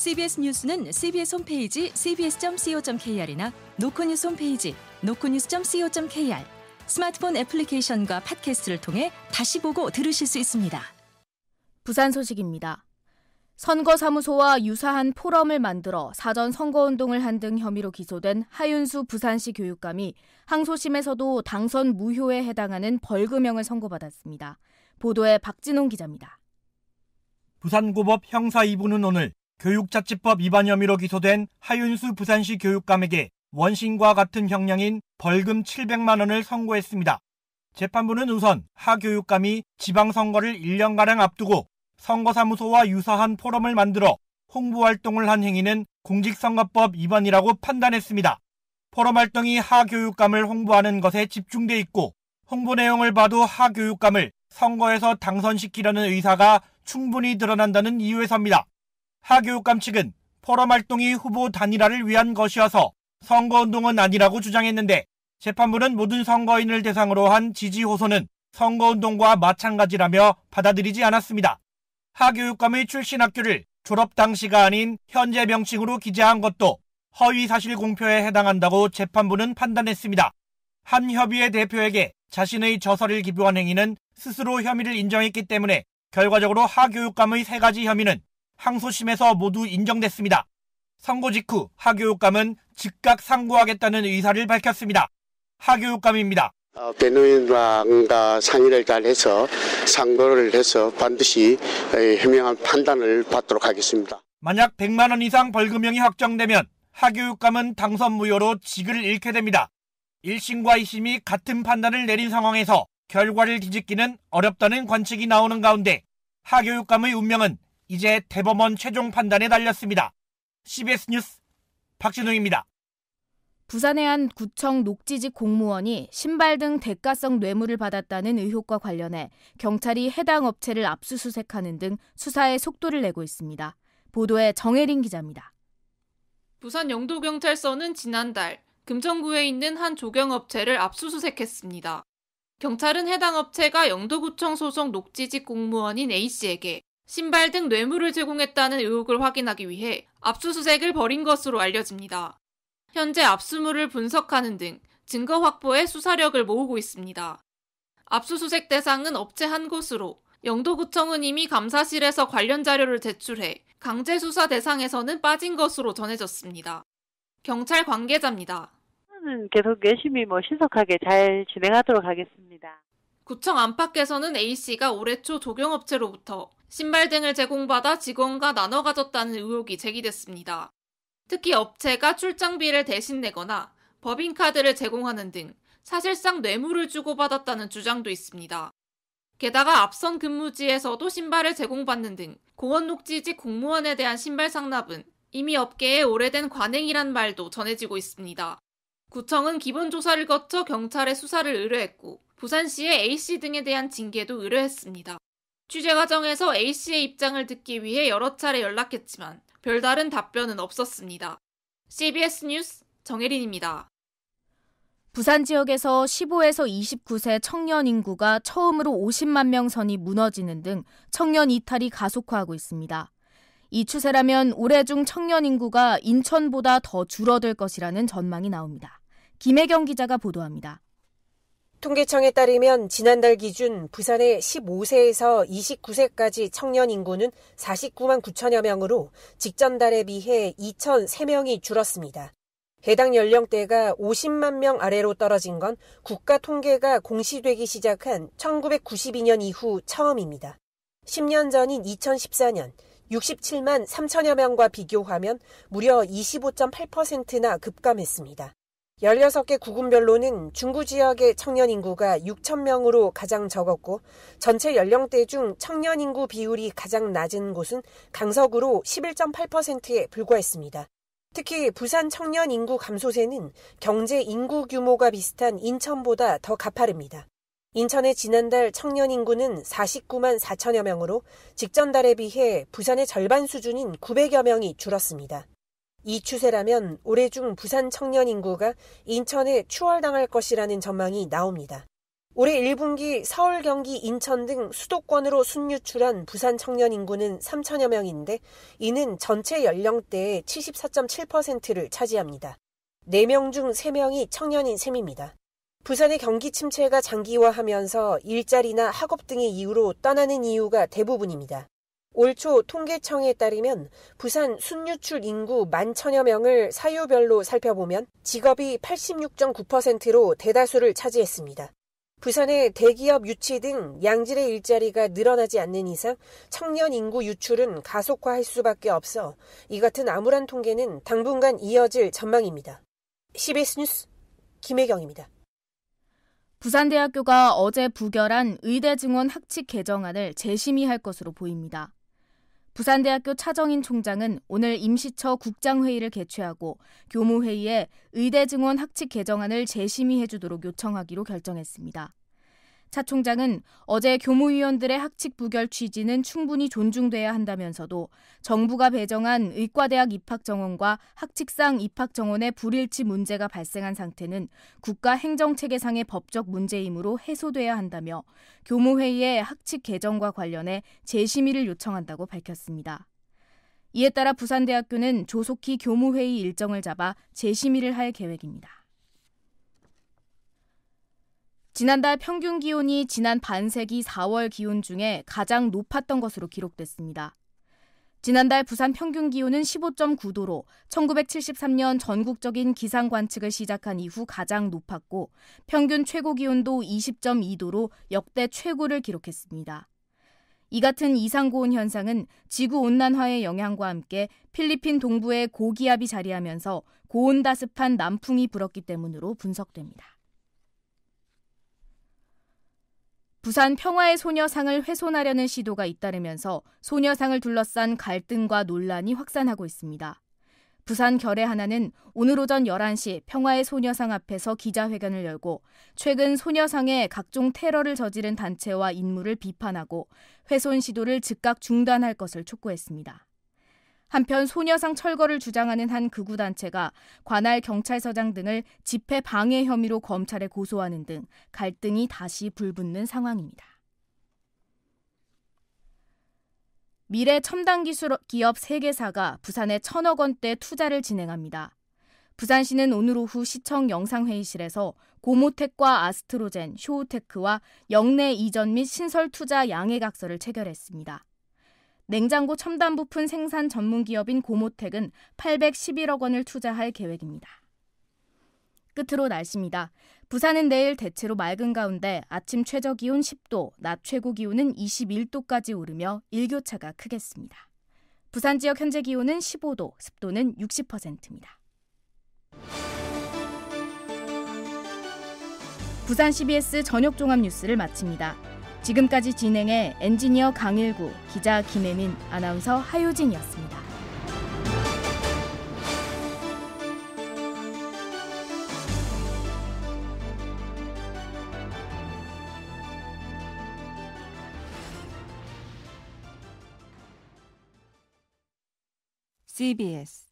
CBS 뉴스는 CBS 홈페이지 cbs.co.kr이나 노코뉴스 홈페이지 노코뉴스.co.kr 스마트폰 애플리케이션과 팟캐스트를 통해 다시 보고 들으실 수 있습니다. 부산 소식입니다. 선거사무소와 유사한 포럼을 만들어 사전 선거운동을 한 등 혐의로 기소된 하윤수 부산시 교육감이 항소심에서도 당선 무효에 해당하는 벌금형을 선고받았습니다. 보도에 박진홍 기자입니다. 부산고법 형사 2부는 오늘 교육자치법 위반 혐의로 기소된 하윤수 부산시 교육감에게 원신과 같은 형량인 벌금 700만 원을 선고했습니다. 재판부는 우선 하 교육감이 지방선거를 1년가량 앞두고 선거사무소와 유사한 포럼을 만들어 홍보활동을 한 행위는 공직선거법 위반이라고 판단했습니다. 포럼 활동이 하 교육감을 홍보하는 것에 집중돼 있고 홍보 내용을 봐도 하 교육감을 선거에서 당선시키려는 의사가 충분히 드러난다는 이유에서입니다. 하교육감 측은 포럼 활동이 후보 단일화를 위한 것이어서 선거운동은 아니라고 주장했는데 재판부는 모든 선거인을 대상으로 한 지지 호소는 선거운동과 마찬가지라며 받아들이지 않았습니다. 하교육감의 출신 학교를 졸업 당시가 아닌 현재 명칭으로 기재한 것도 허위사실 공표에 해당한다고 재판부는 판단했습니다. 한 협의회 대표에게 자신의 저서를 기부한 행위는 스스로 혐의를 인정했기 때문에 결과적으로 하교육감의 세 가지 혐의는 항소심에서 모두 인정됐습니다. 선고 직후 하교육감은 즉각 상고하겠다는 의사를 밝혔습니다. 하교육감입니다. 어, 변호인과 상의를 잘 해서 상고를 해서 반드시 현명한 판단을 받도록 하겠습니다. 만약 100만 원 이상 벌금형이 확정되면 하교육감은 당선 무효로 직을 잃게 됩니다. 1심과 2심이 같은 판단을 내린 상황에서 결과를 뒤집기는 어렵다는 관측이 나오는 가운데 하교육감의 운명은 이제 대법원 최종 판단에 달렸습니다. CBS 뉴스 박진웅입니다. 부산의 한 구청 녹지직 공무원이 신발 등 대가성 뇌물을 받았다는 의혹과 관련해 경찰이 해당 업체를 압수수색하는 등 수사에 속도를 내고 있습니다. 보도에 정혜린 기자입니다. 부산 영도경찰서는 지난달 금천구에 있는 한 조경업체를 압수수색했습니다. 경찰은 해당 업체가 영도구청 소속 녹지직 공무원인 A씨에게 신발 등 뇌물을 제공했다는 의혹을 확인하기 위해 압수수색을 벌인 것으로 알려집니다. 현재 압수물을 분석하는 등 증거 확보에 수사력을 모으고 있습니다. 압수수색 대상은 업체 한 곳으로 영도구청은 이미 감사실에서 관련 자료를 제출해 강제 수사 대상에서는 빠진 것으로 전해졌습니다. 경찰 관계자입니다. 계속 열심히 뭐 신속하게 잘 진행하도록 하겠습니다. 구청 안팎에서는 A 씨가 올해 초 조경업체로부터 신발 등을 제공받아 직원과 나눠 가졌다는 의혹이 제기됐습니다. 특히 업체가 출장비를 대신 내거나 법인카드를 제공하는 등 사실상 뇌물을 주고받았다는 주장도 있습니다. 게다가 앞선 근무지에서도 신발을 제공받는 등 공원 녹지직 공무원에 대한 신발 상납은 이미 업계의 오래된 관행이란 말도 전해지고 있습니다. 구청은 기본 조사를 거쳐 경찰에 수사를 의뢰했고 부산시의 A씨 등에 대한 징계도 의뢰했습니다. 취재 과정에서 A씨의 입장을 듣기 위해 여러 차례 연락했지만 별다른 답변은 없었습니다. CBS 뉴스 정혜린입니다. 부산 지역에서 15에서 29세 청년 인구가 처음으로 50만 명 선이 무너지는 등 청년 이탈이 가속화하고 있습니다. 이 추세라면 올해 중 청년 인구가 인천보다 더 줄어들 것이라는 전망이 나옵니다. 김혜경 기자가 보도합니다. 통계청에 따르면 지난달 기준 부산의 15세에서 29세까지 청년 인구는 49만 9천여 명으로 직전달에 비해 2,003명이 줄었습니다. 해당 연령대가 50만 명 아래로 떨어진 건 국가 통계가 공시되기 시작한 1992년 이후 처음입니다. 10년 전인 2014년 67만 3천여 명과 비교하면 무려 25.8%나 급감했습니다. 16개 구군별로는 중구 지역의 청년 인구가 6천명으로 가장 적었고 전체 연령대 중 청년 인구 비율이 가장 낮은 곳은 강서구로 11.8%에 불과했습니다. 특히 부산 청년 인구 감소세는 경제 인구 규모가 비슷한 인천보다 더 가파릅니다. 인천의 지난달 청년 인구는 49만 4천여 명으로 직전달에 비해 부산의 절반 수준인 900여 명이 줄었습니다. 이 추세라면 올해 중 부산 청년 인구가 인천에 추월당할 것이라는 전망이 나옵니다. 올해 1분기 서울, 경기, 인천 등 수도권으로 순유출한 부산 청년 인구는 3천여 명인데 이는 전체 연령대의 74.7%를 차지합니다. 4명 중 3명이 청년인 셈입니다. 부산의 경기 침체가 장기화하면서 일자리나 학업 등의 이유로 떠나는 이유가 대부분입니다. 올초 통계청에 따르면 부산 순유출 인구 1만 천여 명을 사유별로 살펴보면 직업이 86.9%로 대다수를 차지했습니다. 부산의 대기업 유치 등 양질의 일자리가 늘어나지 않는 이상 청년 인구 유출은 가속화할 수밖에 없어 이 같은 암울한 통계는 당분간 이어질 전망입니다. CBS 뉴스 김혜경입니다. 부산대학교가 어제 부결한 의대 증원 학칙 개정안을 재심의할 것으로 보입니다. 부산대학교 차정인 총장은 오늘 임시처 국장회의를 개최하고 교무회의에 의대 증원 학칙 개정안을 재심의해 주도록 요청하기로 결정했습니다. 차 총장은 어제 교무위원들의 학칙 부결 취지는 충분히 존중돼야 한다면서도 정부가 배정한 의과대학 입학 정원과 학칙상 입학 정원의 불일치 문제가 발생한 상태는 국가 행정체계상의 법적 문제이므로 해소돼야 한다며 교무회의에 학칙 개정과 관련해 재심의를 요청한다고 밝혔습니다. 이에 따라 부산대학교는 조속히 교무회의 일정을 잡아 재심의를 할 계획입니다. 지난달 평균 기온이 지난 반세기 4월 기온 중에 가장 높았던 것으로 기록됐습니다. 지난달 부산 평균 기온은 15.9도로 1973년 전국적인 기상 관측을 시작한 이후 가장 높았고 평균 최고 기온도 20.2도로 역대 최고를 기록했습니다. 이 같은 이상고온 현상은 지구 온난화의 영향과 함께 필리핀 동부에 고기압이 자리하면서 고온다습한 남풍이 불었기 때문으로 분석됩니다. 부산 평화의 소녀상을 훼손하려는 시도가 잇따르면서 소녀상을 둘러싼 갈등과 논란이 확산하고 있습니다. 부산 결의 하나는 오늘 오전 11시 평화의 소녀상 앞에서 기자회견을 열고 최근 소녀상에 각종 테러를 저지른 단체와 인물을 비판하고 훼손 시도를 즉각 중단할 것을 촉구했습니다. 한편 소녀상 철거를 주장하는 한 극우단체가 관할 경찰서장 등을 집회 방해 혐의로 검찰에 고소하는 등 갈등이 다시 불붙는 상황입니다. 미래 첨단 기술 기업 세계사가 부산에 천억 원대 투자를 진행합니다. 부산시는 오늘 오후 시청 영상회의실에서 고모텍과 아스트로젠, 쇼우테크와 영내 이전 및 신설 투자 양해각서를 체결했습니다. 냉장고 첨단 부품 생산 전문 기업인 고모텍은 811억 원을 투자할 계획입니다. 끝으로 날씨입니다. 부산은 내일 대체로 맑은 가운데 아침 최저 기온 10도, 낮 최고 기온은 21도까지 오르며 일교차가 크겠습니다. 부산 지역 현재 기온은 15도, 습도는 60%입니다. 부산 CBS 저녁 종합 뉴스를 마칩니다. 지금까지 진행해 엔지니어 강일구, 기자 김혜민, 아나운서 하효진이었습니다. CBS